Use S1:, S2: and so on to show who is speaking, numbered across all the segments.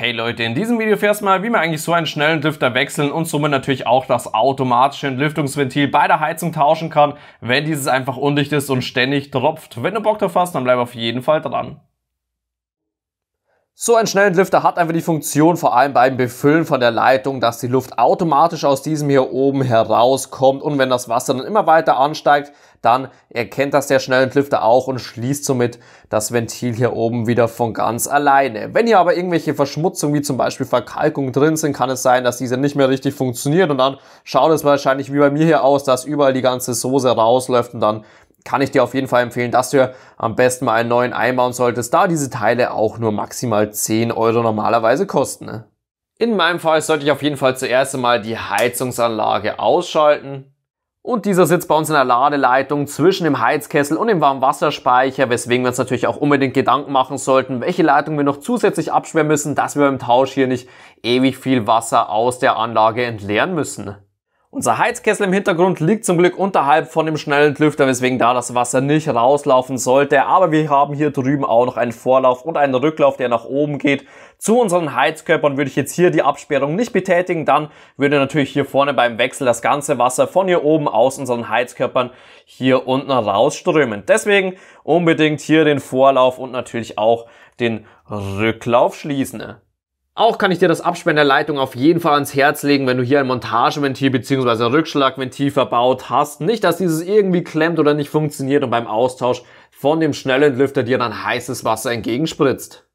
S1: Hey Leute, in diesem Video fährst du mal, wie man eigentlich so einen schnellen Lüfter wechseln und somit natürlich auch das automatische Entlüftungsventil bei der Heizung tauschen kann, wenn dieses einfach undicht ist und ständig tropft. Wenn du Bock drauf hast, dann bleib auf jeden Fall dran. So ein Schnellentlüfter hat einfach die Funktion, vor allem beim Befüllen von der Leitung, dass die Luft automatisch aus diesem hier oben herauskommt und wenn das Wasser dann immer weiter ansteigt, dann erkennt das der Schnellentlüfter auch und schließt somit das Ventil hier oben wieder von ganz alleine. Wenn hier aber irgendwelche Verschmutzungen wie zum Beispiel Verkalkung drin sind, kann es sein, dass diese nicht mehr richtig funktioniert und dann schaut es wahrscheinlich wie bei mir hier aus, dass überall die ganze Soße rausläuft und dann kann ich dir auf jeden Fall empfehlen, dass du am besten mal einen neuen einbauen solltest, da diese Teile auch nur maximal 10 Euro normalerweise kosten. Ne? In meinem Fall sollte ich auf jeden Fall zuerst einmal die Heizungsanlage ausschalten. Und dieser sitzt bei uns in der Ladeleitung zwischen dem Heizkessel und dem Warmwasserspeicher, weswegen wir uns natürlich auch unbedingt Gedanken machen sollten, welche Leitung wir noch zusätzlich abschweren müssen, dass wir beim Tausch hier nicht ewig viel Wasser aus der Anlage entleeren müssen. Ne? Unser Heizkessel im Hintergrund liegt zum Glück unterhalb von dem schnellen Lüfter, weswegen da das Wasser nicht rauslaufen sollte. Aber wir haben hier drüben auch noch einen Vorlauf und einen Rücklauf, der nach oben geht. Zu unseren Heizkörpern würde ich jetzt hier die Absperrung nicht betätigen. Dann würde natürlich hier vorne beim Wechsel das ganze Wasser von hier oben aus unseren Heizkörpern hier unten rausströmen. Deswegen unbedingt hier den Vorlauf und natürlich auch den Rücklauf schließen. Auch kann ich dir das Absperren der Leitung auf jeden Fall ans Herz legen, wenn du hier ein Montageventil bzw. ein Rückschlagventil verbaut hast. Nicht, dass dieses irgendwie klemmt oder nicht funktioniert und beim Austausch von dem Schnellentlüfter dir dann heißes Wasser entgegenspritzt.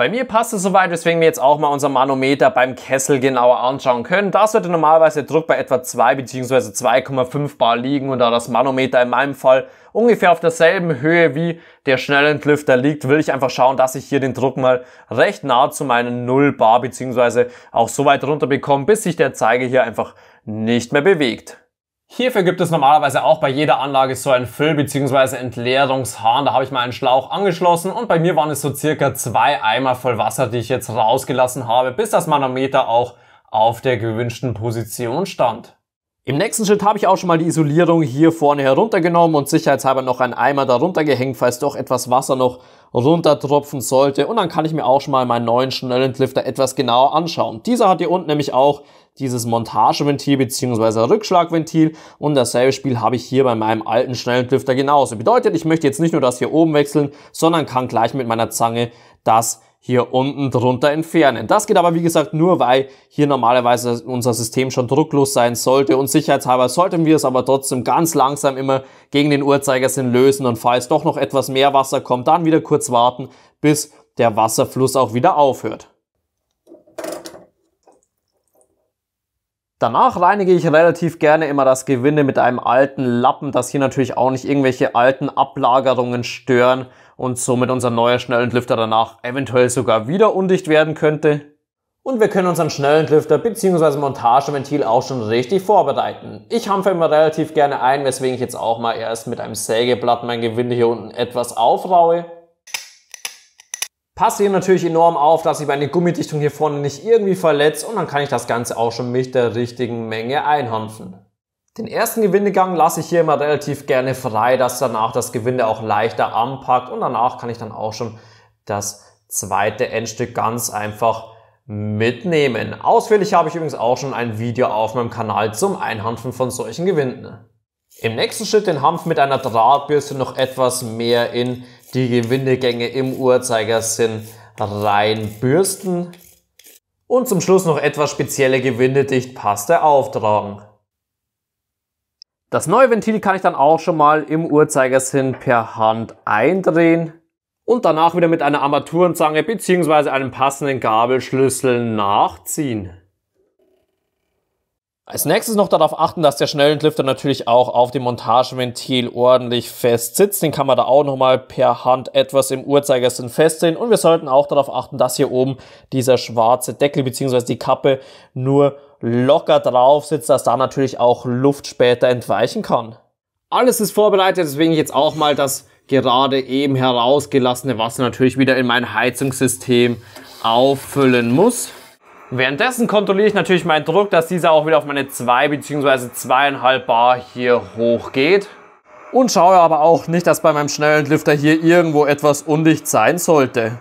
S1: Bei mir passt es soweit, weswegen wir jetzt auch mal unser Manometer beim Kessel genauer anschauen können. Da sollte normalerweise der Druck bei etwa 2 bzw. 2,5 Bar liegen und da das Manometer in meinem Fall ungefähr auf derselben Höhe wie der Schnellentlüfter liegt, will ich einfach schauen, dass ich hier den Druck mal recht nah zu meinen 0 Bar bzw. auch so weit runter bekomme, bis sich der Zeiger hier einfach nicht mehr bewegt. Hierfür gibt es normalerweise auch bei jeder Anlage so einen Füll- bzw. Entleerungshahn. Da habe ich mal einen Schlauch angeschlossen und bei mir waren es so circa zwei Eimer voll Wasser, die ich jetzt rausgelassen habe, bis das Manometer auch auf der gewünschten Position stand. Im nächsten Schritt habe ich auch schon mal die Isolierung hier vorne heruntergenommen und sicherheitshalber noch einen Eimer darunter gehängt, falls doch etwas Wasser noch runtertropfen sollte. Und dann kann ich mir auch schon mal meinen neuen schnellen etwas genauer anschauen. Dieser hat hier unten nämlich auch dieses Montageventil bzw. Rückschlagventil und dasselbe Spiel habe ich hier bei meinem alten schnellen genauso. Bedeutet, ich möchte jetzt nicht nur das hier oben wechseln, sondern kann gleich mit meiner Zange das hier unten drunter entfernen. Das geht aber wie gesagt nur, weil hier normalerweise unser System schon drucklos sein sollte und sicherheitshalber sollten wir es aber trotzdem ganz langsam immer gegen den Uhrzeigersinn lösen und falls doch noch etwas mehr Wasser kommt, dann wieder kurz warten, bis der Wasserfluss auch wieder aufhört. Danach reinige ich relativ gerne immer das Gewinde mit einem alten Lappen, dass hier natürlich auch nicht irgendwelche alten Ablagerungen stören und somit unser neuer Schnellentlüfter danach eventuell sogar wieder undicht werden könnte. Und wir können unseren Schnellentlüfter bzw. Montageventil auch schon richtig vorbereiten. Ich hampfe immer relativ gerne ein, weswegen ich jetzt auch mal erst mit einem Sägeblatt mein Gewinde hier unten etwas aufraue. Passe hier natürlich enorm auf, dass ich meine Gummidichtung hier vorne nicht irgendwie verletze und dann kann ich das Ganze auch schon mit der richtigen Menge einhampfen. Den ersten Gewindegang lasse ich hier immer relativ gerne frei, dass danach das Gewinde auch leichter anpackt und danach kann ich dann auch schon das zweite Endstück ganz einfach mitnehmen. Ausführlich habe ich übrigens auch schon ein Video auf meinem Kanal zum Einhanfen von solchen Gewinden. Im nächsten Schritt den Hanf mit einer Drahtbürste noch etwas mehr in die Gewindegänge im Uhrzeigersinn reinbürsten und zum Schluss noch etwas spezielle gewindedichtpaste auftragen. Das neue Ventil kann ich dann auch schon mal im Uhrzeigersinn per Hand eindrehen und danach wieder mit einer Armaturenzange bzw. einem passenden Gabelschlüssel nachziehen. Als nächstes noch darauf achten, dass der Schnellentlüfter natürlich auch auf dem Montageventil ordentlich fest sitzt. Den kann man da auch nochmal per Hand etwas im Uhrzeigersinn festziehen. Und wir sollten auch darauf achten, dass hier oben dieser schwarze Deckel bzw. die Kappe nur locker drauf sitzt, dass da natürlich auch Luft später entweichen kann. Alles ist vorbereitet, deswegen jetzt auch mal das gerade eben herausgelassene Wasser natürlich wieder in mein Heizungssystem auffüllen muss. Währenddessen kontrolliere ich natürlich meinen Druck, dass dieser auch wieder auf meine 2 bzw. 2,5 Bar hier hochgeht. Und schaue aber auch nicht, dass bei meinem schnellen Lüfter hier irgendwo etwas undicht sein sollte.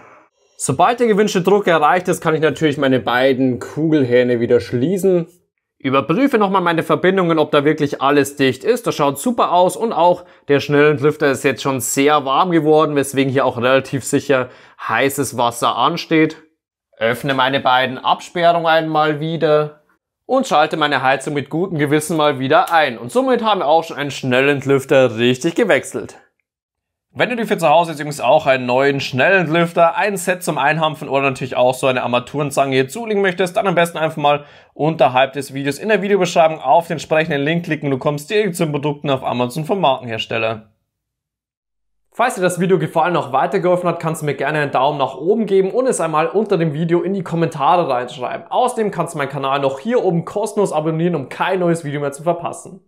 S1: Sobald der gewünschte Druck erreicht ist, kann ich natürlich meine beiden Kugelhähne wieder schließen. Überprüfe nochmal meine Verbindungen, ob da wirklich alles dicht ist. Das schaut super aus und auch der Schnellentlüfter ist jetzt schon sehr warm geworden, weswegen hier auch relativ sicher heißes Wasser ansteht. Öffne meine beiden Absperrungen einmal wieder und schalte meine Heizung mit gutem Gewissen mal wieder ein. Und somit haben wir auch schon einen Schnellentlüfter richtig gewechselt. Wenn du dir für zu Hause jetzt übrigens auch einen neuen schnellen Lüfter, ein Set zum Einhampfen oder natürlich auch so eine Armaturenzange hier zulegen möchtest, dann am besten einfach mal unterhalb des Videos in der Videobeschreibung auf den entsprechenden Link klicken. und Du kommst direkt zu den Produkten auf Amazon vom Markenhersteller. Falls dir das Video gefallen und auch weitergeholfen hat, kannst du mir gerne einen Daumen nach oben geben und es einmal unter dem Video in die Kommentare reinschreiben. Außerdem kannst du meinen Kanal noch hier oben kostenlos abonnieren, um kein neues Video mehr zu verpassen.